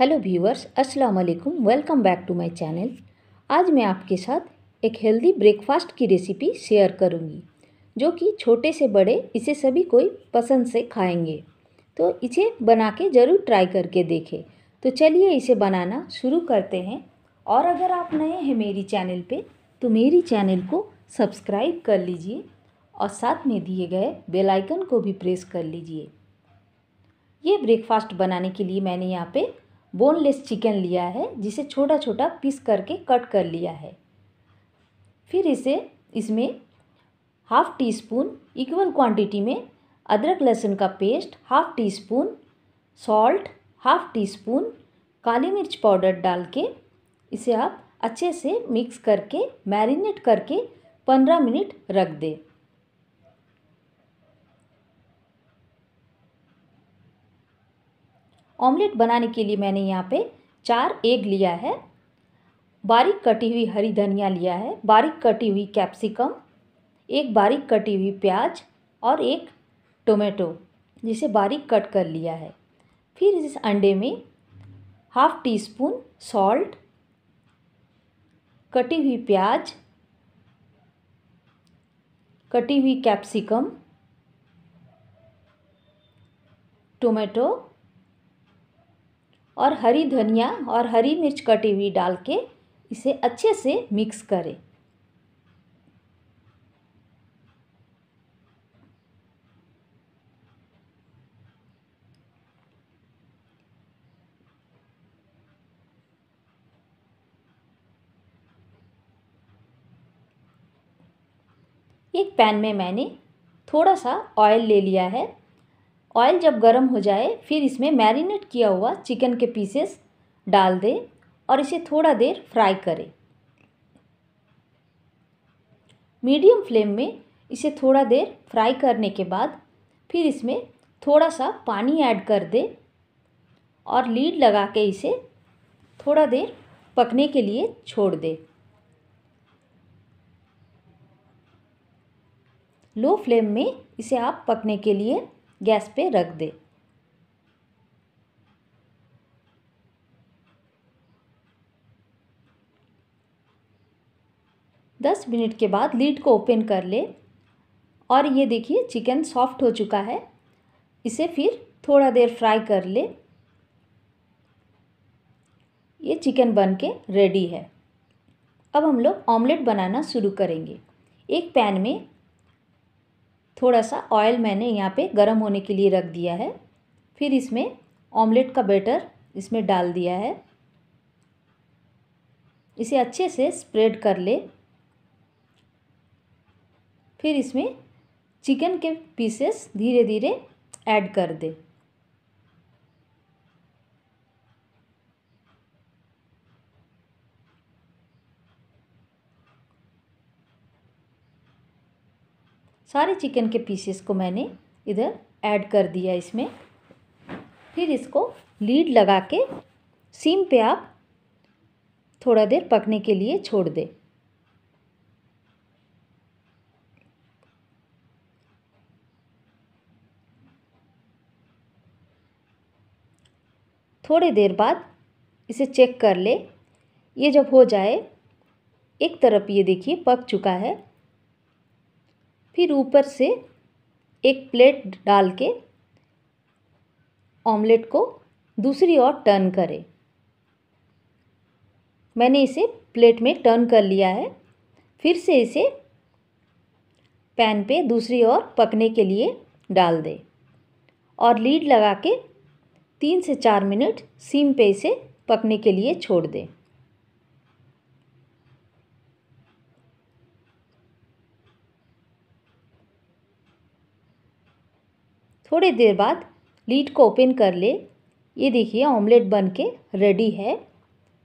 hello viewers अस्सलाम वालेकुम welcome back to my channel आज मैं आपके साथ एक हेल्दी ब्रेकफास्ट की रेसिपी शेयर करूंगी जो कि छोटे से बड़े इसे सभी कोई पसंद से खाएंगे तो इसे बना के ज़रूर ट्राई करके देखें तो चलिए इसे बनाना शुरू करते हैं और अगर आप नए हैं मेरी चैनल पर तो मेरी चैनल को सब्सक्राइब कर लीजिए और साथ में दिए गए बेल आइकन को भी प्रेस कर लीजिए ये ब्रेकफास्ट बनाने के लिए मैंने यहाँ पे बोनलेस चिकन लिया है जिसे छोटा छोटा पीस करके कट कर लिया है फिर इसे इसमें half teaspoon equal quantity में अदरक लहसुन का paste half teaspoon salt half teaspoon काली मिर्च पाउडर डाल के इसे आप अच्छे से मिक्स करके मैरिनेट करके पंद्रह मिनट रख दें ऑमलेट बनाने के लिए मैंने यहाँ पे चार एग लिया है बारीक कटी हुई हरी धनिया लिया है बारीक कटी हुई कैप्सिकम एक बारीक कटी हुई प्याज और एक टोमेटो जिसे बारीक कट कर लिया है फिर इस अंडे में हाफ टी स्पून सॉल्ट कटी हुई प्याज कटी हुई कैप्सिकम टोमेटो और हरी धनिया और हरी मिर्च कटी हुई डाल के इसे अच्छे से मिक्स करें एक पैन में मैंने थोड़ा सा ऑयल ले लिया है ऑयल जब गर्म हो जाए फिर इसमें मैरिनेट किया हुआ चिकन के पीसेस डाल दें और इसे थोड़ा देर फ्राई करें मीडियम फ्लेम में इसे थोड़ा देर फ्राई करने के बाद फिर इसमें थोड़ा सा पानी ऐड कर दें और लीड लगा के इसे थोड़ा देर पकने के लिए छोड़ दें लो फ्लेम में इसे आप पकने के लिए गैस पे रख दे दस मिनट के बाद लीड को ओपन कर ले और ये देखिए चिकन सॉफ्ट हो चुका है इसे फिर थोड़ा देर फ्राई कर ले ये चिकन बन के रेडी है अब हम लोग ऑमलेट बनाना शुरू करेंगे एक पैन में थोड़ा सा ऑयल मैंने यहाँ पे गर्म होने के लिए रख दिया है फिर इसमें ऑमलेट का बैटर इसमें डाल दिया है इसे अच्छे से स्प्रेड कर ले फिर इसमें चिकन के पीसेस धीरे धीरे ऐड कर दे सारे चिकन के पीसेस को मैंने इधर ऐड कर दिया इसमें फिर इसको लीड लगा के सीम पे आप थोड़ा देर पकने के लिए छोड़ दें थोड़ी देर बाद इसे चेक कर ले ये जब हो जाए एक तरफ ये देखिए पक चुका है फिर ऊपर से एक प्लेट डाल के ऑमलेट को दूसरी ओर टर्न करें मैंने इसे प्लेट में टर्न कर लिया है फिर से इसे पैन पे दूसरी ओर पकने के लिए डाल दें और लीड लगा के तीन से चार मिनट सीम पे इसे पकने के लिए छोड़ दें थोड़ी देर बाद लीड को ओपन कर ले ये देखिए ऑमलेट बन के रेडी है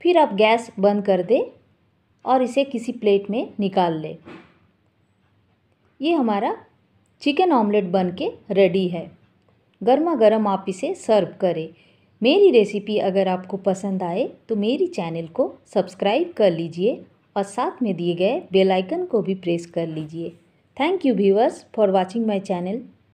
फिर आप गैस बंद कर दे और इसे किसी प्लेट में निकाल लें ये हमारा चिकन ऑमलेट बन के रेडी है गर्मा गर्म आप इसे सर्व करें मेरी रेसिपी अगर आपको पसंद आए तो मेरी चैनल को सब्सक्राइब कर लीजिए और साथ में दिए गए बेल आइकन को भी प्रेस कर लीजिए thank you viewers for watching my channel